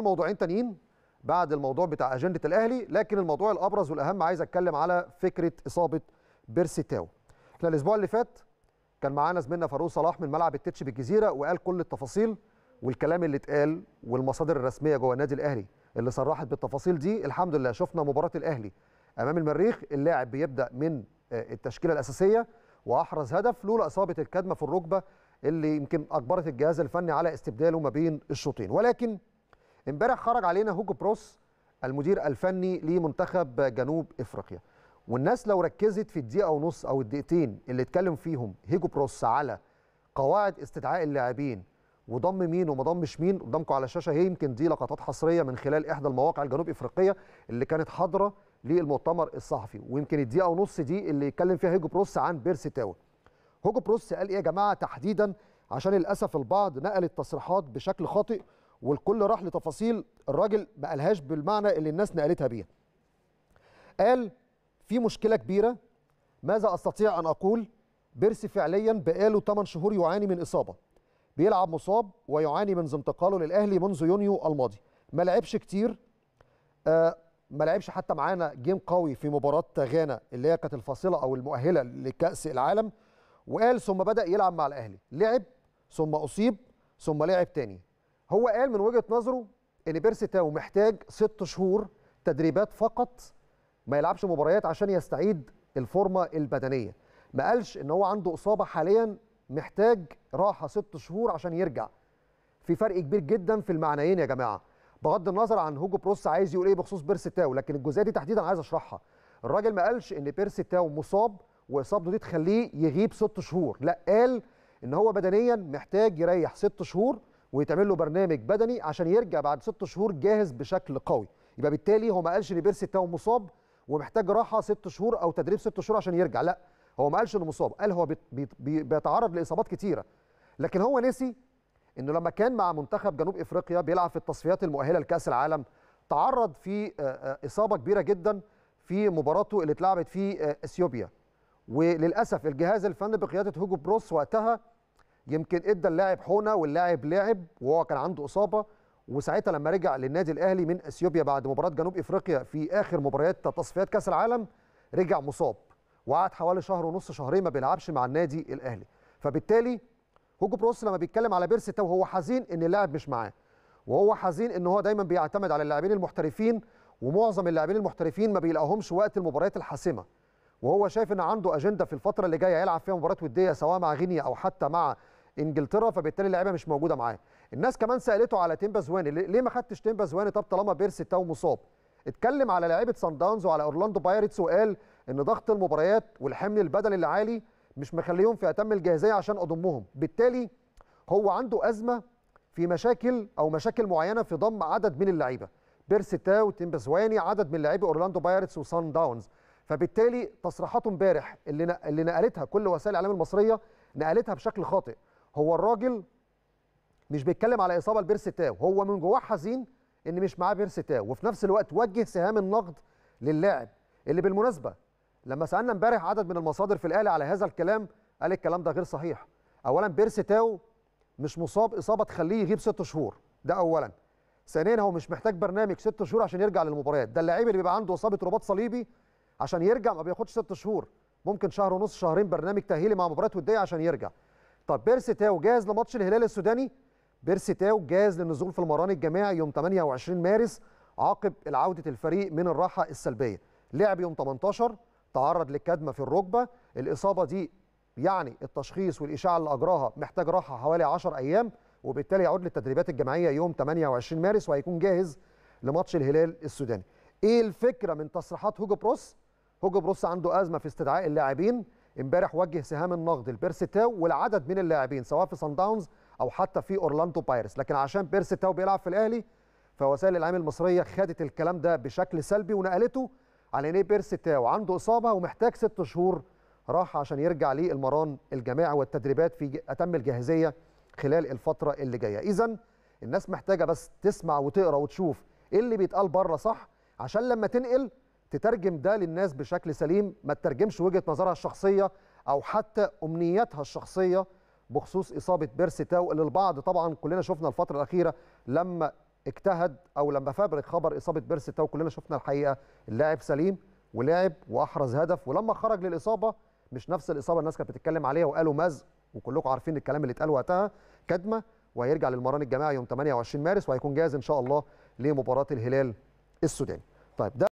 موضوعين تانيين بعد الموضوع بتاع اجنده الاهلي لكن الموضوع الابرز والاهم عايز اتكلم على فكره اصابه بيرسي تاو احنا الاسبوع اللي فات كان معانا زميلنا فاروق صلاح من ملعب التتش بالجزيره وقال كل التفاصيل والكلام اللي اتقال والمصادر الرسميه جوه النادي الاهلي اللي صرحت بالتفاصيل دي الحمد لله شفنا مباراه الاهلي امام المريخ اللاعب بيبدا من آه، التشكيله الاساسيه واحرز هدف لولا اصابه الكدمه في الركبه اللي يمكن اجبرت الجهاز الفني على استبداله ما بين الشوطين ولكن امبارح خرج علينا هوجو بروس المدير الفني لمنتخب جنوب افريقيا والناس لو ركزت في الدقيقه ونص او الدقيقتين اللي اتكلم فيهم هيجو بروس على قواعد استدعاء اللاعبين وضم مين وما ضمش مين قدامكم على الشاشه هي يمكن دي لقطات حصريه من خلال احدى المواقع الجنوب افريقيه اللي كانت حاضره للمؤتمر الصحفي ويمكن الدقيقه ونص دي اللي اتكلم فيها هيجو بروس عن بيرسي تاو هوجو بروس قال ايه يا جماعه تحديدا عشان للاسف البعض نقل التصريحات بشكل خاطئ والكل راح لتفاصيل الراجل ما قالهاش بالمعنى اللي الناس نقلتها بيها قال في مشكله كبيره ماذا استطيع ان اقول بيرسي فعليا بقاله 8 شهور يعاني من اصابه بيلعب مصاب ويعاني من انتقاله للاهلي منذ يونيو الماضي ما لعبش كتير آه ما لعبش حتى معانا جيم قوي في مباراه غانا اللي هي كانت الفاصله او المؤهله لكاس العالم وقال ثم بدا يلعب مع الاهلي لعب ثم اصيب ثم لعب تاني هو قال من وجهه نظره ان بيرسي تاو محتاج ست شهور تدريبات فقط ما يلعبش مباريات عشان يستعيد الفورمه البدنيه ما قالش ان هو عنده اصابه حاليا محتاج راحه ست شهور عشان يرجع في فرق كبير جدا في المعنيين يا جماعه بغض النظر عن هوجو بروس عايز يقول ايه بخصوص بيرسي تاو لكن الجزئيه دي تحديدا عايز اشرحها الراجل ما قالش ان بيرسي تاو مصاب واصابته دي تخليه يغيب ست شهور لا قال ان هو بدنيا محتاج يريح ست شهور ويتعمل له برنامج بدني عشان يرجع بعد ست شهور جاهز بشكل قوي يبقى بالتالي هو ما قالش ان بيرسي مصاب ومحتاج راحه ست شهور او تدريب ست شهور عشان يرجع لا هو ما قالش انه مصاب قال هو بيتعرض لاصابات كتيره لكن هو نسي انه لما كان مع منتخب جنوب افريقيا بيلعب في التصفيات المؤهله لكاس العالم تعرض في اصابه كبيره جدا في مباراته اللي اتلعبت في اثيوبيا وللاسف الجهاز الفني بقياده هوجو بروس وقتها يمكن ادى اللاعب حونه واللاعب لعب وهو كان عنده اصابه وساعتها لما رجع للنادي الاهلي من اثيوبيا بعد مباراه جنوب افريقيا في اخر مباريات تصفيات كاس العالم رجع مصاب وقعد حوالي شهر ونص شهرين ما بيلعبش مع النادي الاهلي فبالتالي هوجو بروس لما بيتكلم على بيرسي تاو هو حزين ان اللاعب مش معاه وهو حزين ان هو دايما بيعتمد على اللاعبين المحترفين ومعظم اللاعبين المحترفين ما بيلاقوهمش وقت المباريات الحاسمه وهو شايف ان عنده اجنده في الفتره اللي جايه يلعب فيها مباراه وديه سواء مع غينيا او حتى مع انجلترا فبالتالي اللعيبه مش موجوده معاه الناس كمان سالته على تيمبا زواني ليه ما خدتش تيمبا زواني طب طالما بيرسي تاو مصاب اتكلم على لعيبه سان داونز وعلى اورلاندو بايرتس وقال ان ضغط المباريات والحمل البدني العالي مش مخليهم في اتم الجاهزيه عشان اضمهم بالتالي هو عنده ازمه في مشاكل او مشاكل معينه في ضم عدد من اللعيبه بيرسي تاو تيمبا زواني عدد من لاعبي اورلاندو بايرتس وسان داونز فبالتالي تصريحاته امبارح اللي اللي نقلتها كل وسائل الاعلام المصريه نقلتها بشكل خاطئ هو الراجل مش بيتكلم على اصابه لبيرس تاو هو من جواه حزين ان مش معاه بيرس تاو وفي نفس الوقت وجه سهام النقد للاعب اللي بالمناسبه لما سالنا امبارح عدد من المصادر في الاهلي على هذا الكلام قال الكلام ده غير صحيح اولا بيرس تاو مش مصاب اصابه تخليه يغيب ست شهور ده اولا ثانيا هو مش محتاج برنامج ست شهور عشان يرجع للمباريات ده اللعيب اللي بيبقى عنده اصابه رباط صليبي عشان يرجع ما بياخدش ست شهور ممكن شهر ونص شهرين برنامج تاهيلي مع مباريات وديه عشان يرجع طب بيرسي تاو جاهز لماتش الهلال السوداني بيرسي تاو جاهز للنزول في المران الجماعي يوم 28 مارس عقب العودة الفريق من الراحة السلبية لعب يوم 18 تعرض للكدمة في الركبة الإصابة دي يعني التشخيص والإشاعة اللي أجراها محتاج راحة حوالي 10 أيام وبالتالي يعود للتدريبات الجماعية يوم 28 مارس وهيكون جاهز لماتش الهلال السوداني ايه الفكره من تصريحات هوجو بروس هوجو بروس عنده ازمه في استدعاء اللاعبين امبارح وجه سهام النقد لبيرسيتاو والعدد من اللاعبين سواء في سان داونز او حتى في اورلاندو بايرس لكن عشان بيرسيتاو بيلعب في الاهلي فوسائل الاعلام المصريه خدت الكلام ده بشكل سلبي ونقلته على ان بيرسيتاو عنده اصابه ومحتاج ست شهور راح عشان يرجع للمران المران الجماعي والتدريبات في اتم الجاهزيه خلال الفتره اللي جايه اذا الناس محتاجه بس تسمع وتقرا وتشوف ايه اللي بيتقال بره صح عشان لما تنقل تترجم ده للناس بشكل سليم ما تترجمش وجهه نظرها الشخصيه او حتى امنياتها الشخصيه بخصوص اصابه بيرسي تاو اللي البعض طبعا كلنا شفنا الفتره الاخيره لما اجتهد او لما فبرك خبر اصابه بيرسي تاو كلنا شفنا الحقيقه اللاعب سليم ولعب واحرز هدف ولما خرج للاصابه مش نفس الاصابه الناس كانت بتتكلم عليها وقالوا مزق وكلكم عارفين الكلام اللي اتقال وقتها كدمه وهيرجع للمران الجماعي يوم 28 مارس وهيكون جاهز ان شاء الله لمباراه الهلال السوداني طيب ده